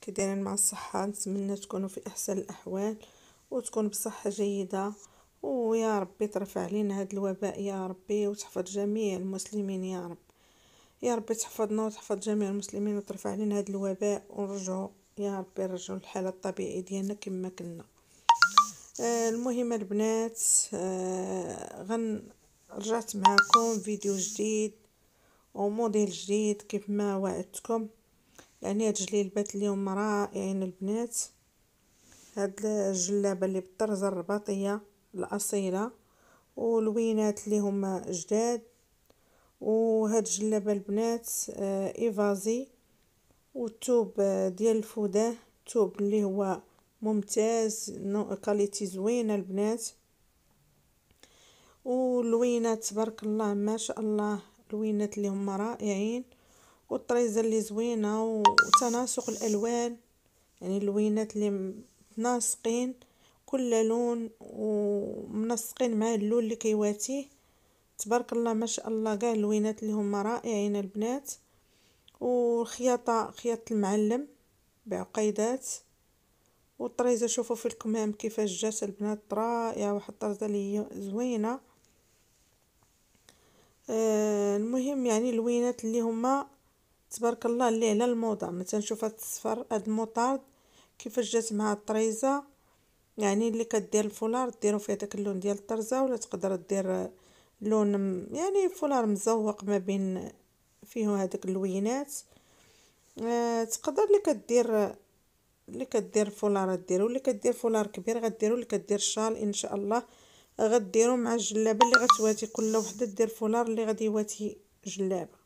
كيدايرين مع الصحة نتمنى تكونوا في احسن الاحوال وتكون بصحة جيدة ويا ربي ترفع علينا هاد الوباء يا ربي وتحفظ جميع المسلمين يا رب يا ربي تحفظنا وتحفظ جميع المسلمين وترفع علينا هاد الوباء ونرجعوا يا ربي نرجعوا للحاله الطبيعية ديالنا كما كنا آه المهم البنات آه، غن رجعت معكم فيديو جديد وموديل جديد كيف ما وعدتكم يعني هاد الجليبات اليوم رائعين البنات هاد الجلابة اللي بالطرزة الرباطية الأصيلة اللي هما جداد وهاد الجلابة البنات آه، إيفازي والثوب آه، ديال الفوداه توب اللي هو ممتاز نو كاليتي زوينه البنات واللوينات تبارك الله ما شاء الله لوينات اللي هما رائعين والطريزه اللي زوينه وتناسق الالوان يعني اللوينات اللي متناسقين كل لون ومنسقين مع اللون اللي كيواتيه تبارك الله ما شاء الله كاع اللوينات اللي هما رائعين البنات والخياطه خياطه المعلم بعقيدات والطريزه شوفوا في الكمام كيفاش جات البنات رائعه واحد الطرزه اللي زوينه آه، المهم يعني اللوينات اللي هما تبارك الله اللي على الموضه مثلا تنشوف هاد الصفر هاد الموطارد كيفاش جات مع الطريزه يعني اللي كدير الفولار ديرو فيه داك اللون ديال الطرزه ولا تقدر دير لون يعني فولار مزوق ما بين فيه هذاك اللوينات آه تقدر اللي كدير اللي كدير فولار ديرو اللي كدير فولار كبير غديرو اللي كدير شال ان شاء الله غديرو مع الجلابه اللي غتواتي كل وحده دير فولار اللي غادي يواتي جلابه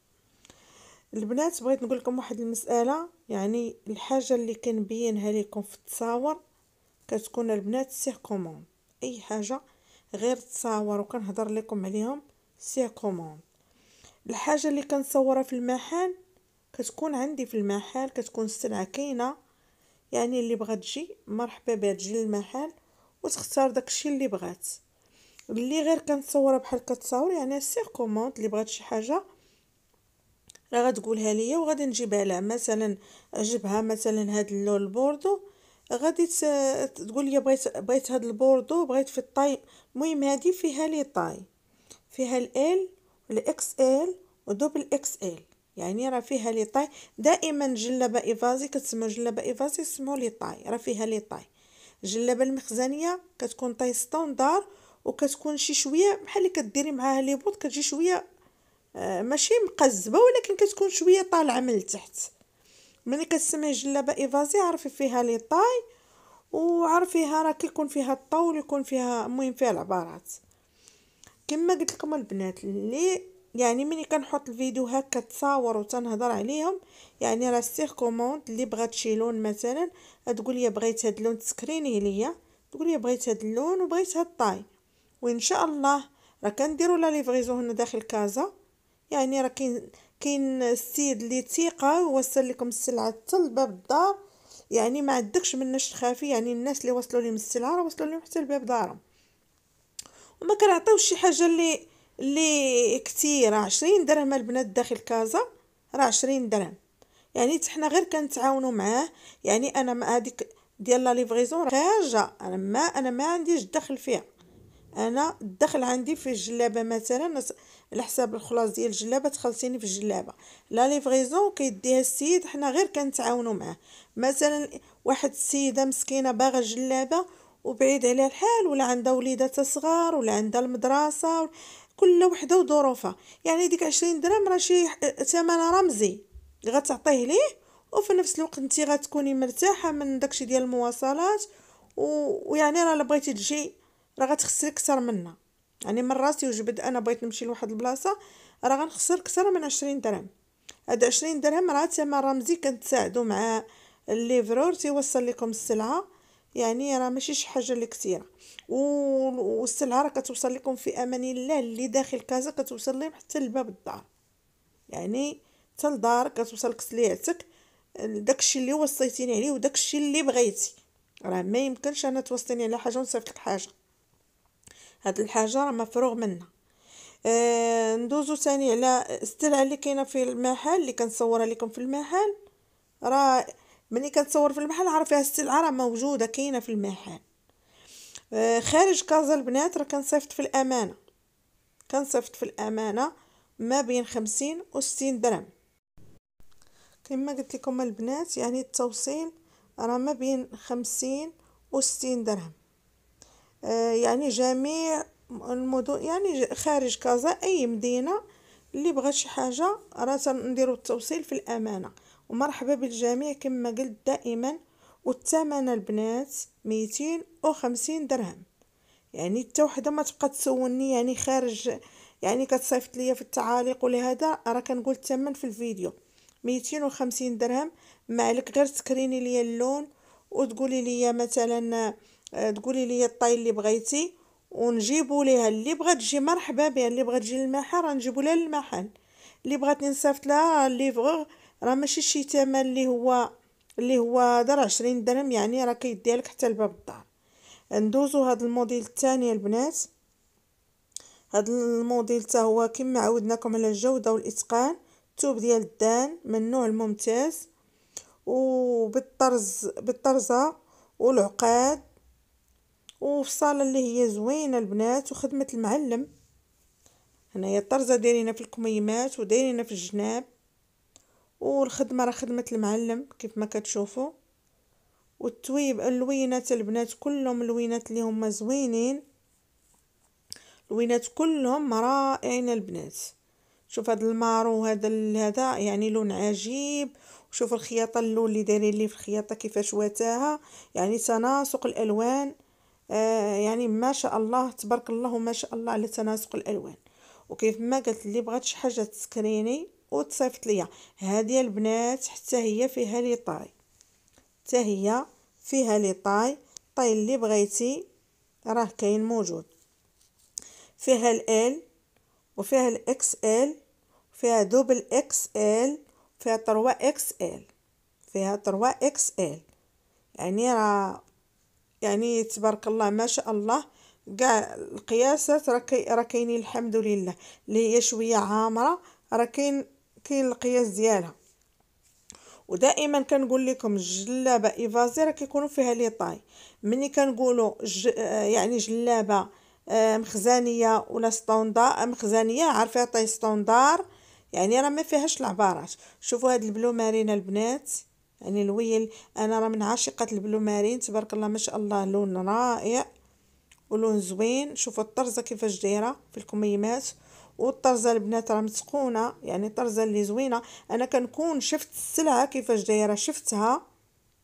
البنات بغيت نقول لكم واحد المساله يعني الحاجه اللي كنبينها لكم في التصاور كتكون البنات سيغ كوموند اي حاجه غير تصاور وكنهضر لكم عليهم سيغ كوموند الحاجه اللي كنصورها في المحل كتكون عندي في المحل كتكون السلعه كاينه يعني اللي بغات تجي مرحبا بها تجي للمحل وتختار داكشي اللي بغات اللي غير كنصورها بحال كتصاور يعني سيغ كوموند اللي بغات شي حاجه راه غتقولها ليا وغادي نجيبها لها مثلا جبها مثلا هاد اللون البوردو غادي تقول لي بغيت بغيت هاد البوردو بغيت في الطاي المهم هادي فيها لي طاي فيها ال والاكس ال ودوبل اكس ال يعني راه فيها لي طاي دائما جلابه ايفازي كتسمى جلابه ايفازي سمو لي طاي راه فيها لي طاي الجلابه المخزنيه كتكون طاي ستاندار وكتكون شي شويه بحال اللي كديري معاها لي بوط كتجي شويه آه، ماشي مقزبه ولكن كتكون شويه طالعه من التحت ملي كتسمعي جلابه ايفازي عرفي فيها لي طاي وعرفيها راه كيكون فيها الطول يكون فيها المهم فيها العبارات كما قلت لكم البنات اللي يعني ملي كنحط الفيديو هكا تصاور وتنهضر عليهم يعني راه سيغ كوموند اللي بغات شي لون مثلا تقول لي بغيت هاد اللون تسكرينيه ليا تقول لي بغيت هاد اللون وبغيت هاد الطاي وان شاء الله راه كنديروا لا ليفريزون هنا داخل كازا يعني راه كاين كاين السيد اللي ثقه ووصل لكم السلعه حتى لباب الدار يعني ما عندكش مناش تخافي يعني الناس اللي وصلوا من السلعه راه وصلوا لي حتى لباب دارهم وما كنعطيوش شي حاجه اللي اللي كثيره عشرين درهم البنات داخل كازا راه عشرين درهم يعني حنا غير كنتعاونوا معاه يعني انا ما هذيك ديال لا ليفريزون حاجه انا ما انا ما عنديش دخل فيها انا الدخل عندي في الجلابه مثلا على حساب الخلاص ديال الجلابه تخلصيني في الجلابه لا ليفغيزون كيديها السيد حنا غير كنتعاونوا معاه مثلا واحد السيده مسكينه باغا جلابه وبعيد عليها الحال ولا عندها وليدات صغار ولا عندها المدرسه كل وحده وظروفها يعني ديك عشرين درهم راه شي ثمن رمزي غتعطيه ليه وفي نفس الوقت انت غتكوني مرتاحه من داكشي ديال المواصلات و... ويعني راه بغيتي تجي راه غتخسري كثر منها يعني من راسي وجبد انا بغيت نمشي لواحد البلاصه راه غنخسر كثر من عشرين درهم هاد عشرين درهم راه ثمن رمزي كنتساعدو مع الليفرور تيوصل لكم السلعه يعني راه ماشي شي حاجه اللي كثيره والسلعه راه كتوصل لكم في امان الله اللي داخل كازا كتوصل لهم حتى لباب الدار يعني حتى للدار كتوصلك سليعتك داكشي اللي وصيتيني عليه وداكشي اللي بغيتي راه ما يمكنش انا توصيني على حاجه ونصيفط لك حاجه هاد الحاجة راه مفروغ منها آه ندوزو ثاني على السلعة اللي كاينة في المحل اللي كنصورها لكم في المحل راه ملي كنصور في المحل فيها السلعه راه موجوده كاينه في المحل آه خارج كازا البنات راه كنصيفط في الامانه كنصيفط في الامانه ما بين خمسين و ستين درهم كما قلت لكم البنات يعني التوصيل راه ما بين خمسين و ستين درهم آه، يعني جميع المدن يعني خارج كازا أي مدينة اللي بغات شي حاجة راه تنديرو التوصيل في الأمانة ومرحبا بالجميع كما قلت دائما والثمن البنات ميتين وخمسين درهم يعني حتى وحده ما تبقى تسولني يعني خارج يعني كتصيفط ليا في التعاليق ولهذا راه كنقول الثمن في الفيديو ميتين وخمسين درهم ما عليك غير تكريني ليا اللون وتقولي ليا مثلا آه، تقولي لي الطاي اللي بغيتي ونجيبو ليها اللي بغات تجي مرحبا بها اللي بغات تجي للمحل راه نجيبو لها للمحل اللي بغاتني نصيفط لها الليفغ راه ماشي شي ثمن اللي هو اللي هو دار عشرين 20 درهم يعني راه كيديها لك حتى لباب الدار ندوزو هاد الموديل الثاني البنات هاد الموديل حتى هو كما عودناكم على الجوده والاتقان الثوب ديال الدان من النوع الممتاز وبالطرز بالطرزه والعقاد وفي الصالة اللي هي زوينة البنات وخدمة المعلم هنايا الطرزة دايرينها في الكميمات ودايرينها في الجناب والخدمة راه خدمة المعلم كيف ما كتشوفوا والتويب اللوينات البنات كلهم اللوينات اللي هما زوينين اللوينات كلهم رائعين البنات شوف هذا المارو وهذا هذا يعني لون عجيب وشوف الخياطه اللون اللي دايرين ليه في الخياطه كيفاش واتاها يعني تناسق الالوان آه، يعني ما شاء الله تبارك الله وما شاء الله على تناسق الالوان وكيف ما قلت لي بغات شي حاجه تسكريني وتصيفط ليا هذه البنات حتى هي فيها لي طاي حتى هي فيها لي طاي طاي اللي بغيتي راه كاين موجود فيها الال وفيها الاكس ال فيها دوبل اكس ال فيها 3 اكس ال فيها 3 اكس ال يعني راه يعني تبارك الله ما شاء الله كاع القياسات راه كاينين الحمد لله اللي هي شويه عامره راه كاين كاين القياس ديالها ودائما كنقول لكم الجلابه ايفازي راه كيكونوا فيها لي طاي ملي كنقولوا ج... يعني جلابه آه، مخزانيه ولا ستوندار آه، مخزانيه عارفه طاي ستوندار يعني راه ما فيهاش العبارات شوفوا هاد البلو مارينا البنات يعني الويل انا راه من عاشقة البلومارين تبارك الله ما شاء الله لون رائع ولون زوين شوفوا الطرزه كيفاش دايره في الكميمات والطرزه البنات راه متقونه يعني طرزه اللي زوينه انا كنكون شفت السلعه كيفاش دايره شفتها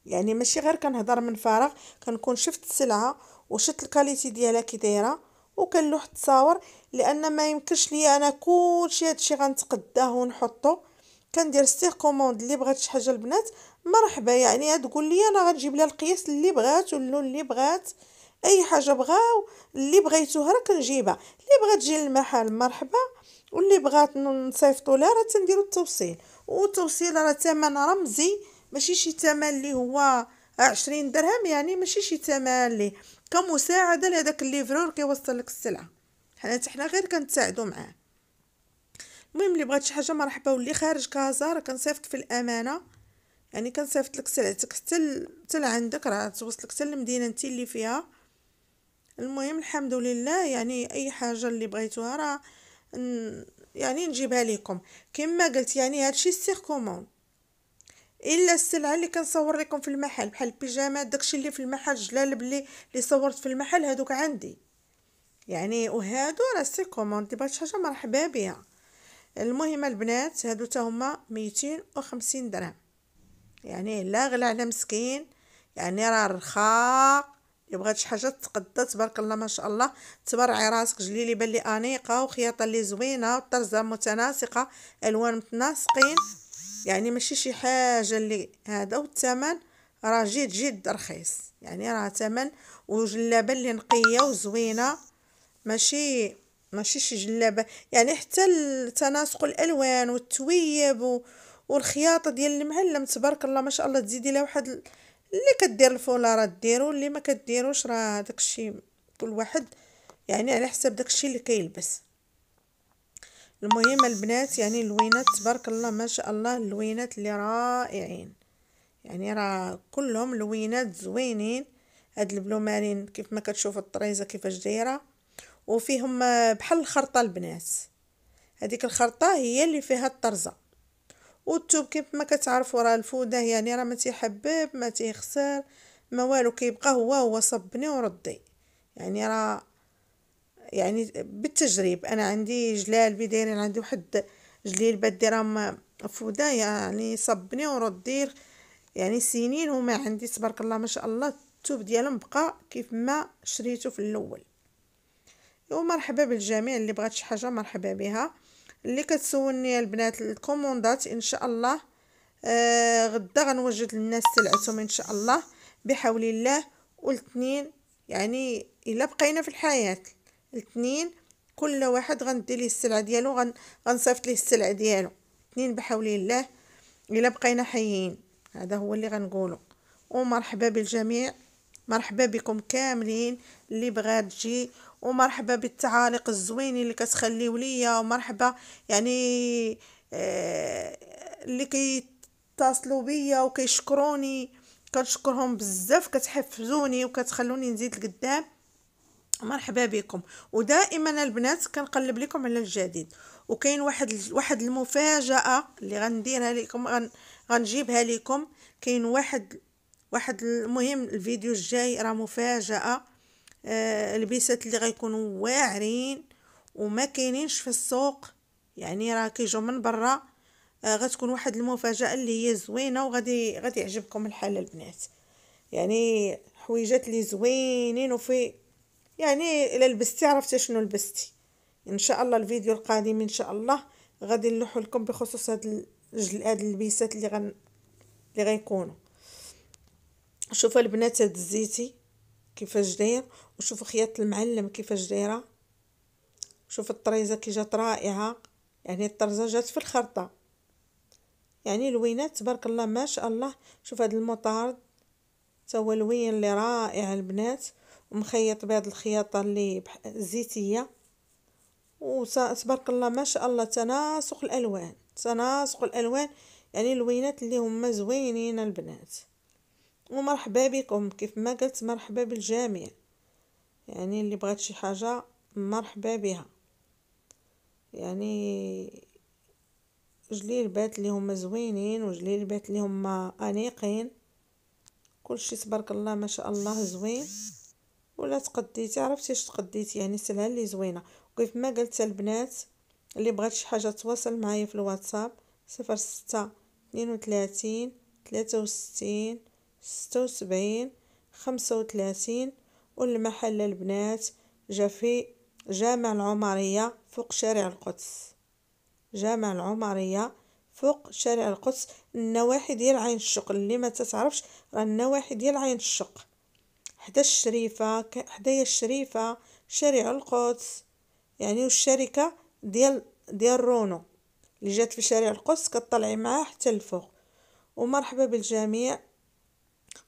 يعني ماشي غير كنهضر من فراغ كنكون شفت السلعه وشفت الكاليتي ديالها كي دايره وكنلوح التصاور لان ما يمكنش ليا انا كلشي هادشي غنتقداه ونحطو كندير سيغ كوموند اللي بغات شي حاجه البنات مرحبا يعني تقول لي انا غنجيب لها القياس اللي بغات واللون اللي بغات اي حاجه بغاو اللي بغيتوها راه كنجيبها اللي بغات تجي للمحل مرحبا واللي بغات نصيفطوا لها راه تنديروا التوصيل والتوصيل راه ثمن رمزي ماشي شي ثمن اللي هو عشرين درهم يعني ماشي شي ثمن اللي كمساعده لهذاك الليفرور كيوصل لك السلعه حنا حنا غير كنتساعدوا معاه المهم اللي بغات شي حاجه مرحبا واللي خارج كازا راه كنصيفط في الامانه يعني كنصيفط لك سلعتك حتى حتى لعندك راه توصلك حتى المدينه انت اللي فيها المهم الحمد لله يعني اي حاجه اللي بغيتوها راه يعني نجيبها لكم كما قلت يعني هادشي سيغ كومون الا السلعه اللي كنصور لكم في المحل بحال البيجامات داكشي اللي في المحل الجلالب بلي اللي صورت في المحل هادوك عندي يعني وهادو راه سي كوموند شي حاجه مرحبا بها المهم البنات هادو تا هما 250 درهم يعني لا غلا على مسكين يعني راه رخاق يبغى شي حاجه تقدا تبارك الله ما شاء الله تبرعي راسك جليلي لي انيقه وخياطه اللي زوينه وطرزه متناسقه الوان متناسقين يعني ماشي شي حاجه اللي هذا والثمن راه جد جد رخيص يعني راه ثمن وجلابه اللي نقيه وزوينه ماشي ماشي شي جلابه يعني حتى التناسق الالوان والتويب و... والخياطه ديال المعلم تبارك الله ما شاء الله تزيدي لها واحد اللي كدير الفولارات ديرو اللي ما كديروش راه داكشي كل واحد يعني على حسب داكشي اللي كيلبس المهم البنات يعني اللوينات تبارك الله ما شاء الله اللوينات اللي رائعين يعني راه كلهم لوينات زوينين هاد البلومارين كيف ما كتشوف الطريزه كيفاش دايره وفيهم بحال الخرطه البنات هذيك الخرطه هي اللي فيها الطرزه والثوب كيف ما كتعرفوا راه الفوده يعني راه ما تيحبب ما تيخسر ما والو كيبقى هو هو صبني وردي يعني راه يعني بالتجريب انا عندي جلال بدايرين عندي واحد جليل بدي راه فوده يعني صبني وردي يعني سنين وما عندي تبارك الله ما شاء الله التوب ديالهم بقى كيف ما شريته في الاول ومرحبا بالجميع اللي بغات شي حاجه مرحبا بها اللي كتسولني البنات الكوموندات ان شاء الله آه غدا غنوجد للناس سلعتهم ان شاء الله بحول الله والاثنين يعني الا بقينا في الحياه الاثنين كل واحد غندي ليه السلعه ديالو غن غنصيفط ليه السلعه ديالو اثنين بحول الله الا بقينا حيين هذا هو اللي غنقولو ومرحبا بالجميع مرحبا بكم كاملين اللي بغات تجي ومرحبا بالتعاليق الزوينين اللي كتخليو ليا ومرحبا يعني آه، اللي كيتصلوا بيا وكيشكروني كنشكرهم بزاف كتحفزوني وكتخلوني نزيد لقدام مرحبا بكم ودائما البنات كنقلب لكم على الجديد وكاين واحد واحد المفاجاه اللي غنديرها لكم غن غنجيبها لكم كاين واحد واحد المهم الفيديو الجاي راه مفاجاه آه، البيسات اللي غيكونوا واعرين وما كاينينش في السوق يعني راه كيجوا من برا آه، غتكون واحد المفاجاه اللي هي زوينه وغادي غادي يعجبكم الحال البنات يعني حويجات اللي زوينين وفي يعني الا لبستي عرفتي شنو لبستي ان شاء الله الفيديو القادم ان شاء الله غادي نلوحو لكم بخصوص هاد هاد البيسات اللي غن اللي غيكونوا شوفوا البنات هاد الزيتي كيفاش داير وشوفوا خياطة المعلم كيفاش دايره شوف الطريزه كي جات رائعه يعني الطرزه جات في الخرطه يعني لوينات تبارك الله ما شاء الله شوف هذا المطارد تا هو لوين اللي رائع البنات ومخيط بهاد الخياطه اللي زيتيه وتبارك الله ما شاء الله تناسق الالوان تناسق الالوان يعني لوينات اللي هما زوينين البنات ومرحبا بكم كيف ما قلت مرحبا بالجميع يعني اللي بغات شي حاجة مرحبا بها يعني جليل بات اللي هما زوينين وجليل بات اللي هما انيقين كلشي تبارك الله ما شاء الله زوين ولا تقديتي عرفتي اش تقديتي يعني سلها اللي زوينه وكيف ما قلت البنات اللي بغات شي حاجه تواصل معايا في الواتساب صفر ستة اثنين ثلاثة ستة وسبعين خمسة وثلاثين والمحل البنات جا في جامع العمرية فوق شارع القدس جامع العمرية فوق شارع القدس النواحي ديال عين الشق اللي ما تتعرفش راه النواحي ديال عين الشق حدا الشريفة حدايا الشريفة شارع القدس يعني والشركة ديال ديال رونو اللي جات في شارع القدس كطلعي معاه حتى الفوق ومرحبا بالجميع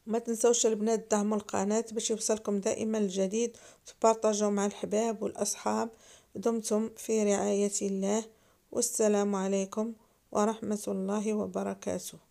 ما تنسوش البنات دعموا القناة باش يوصلكم دائما الجديد تبارتجوا مع الحباب والأصحاب دمتم في رعاية الله والسلام عليكم ورحمة الله وبركاته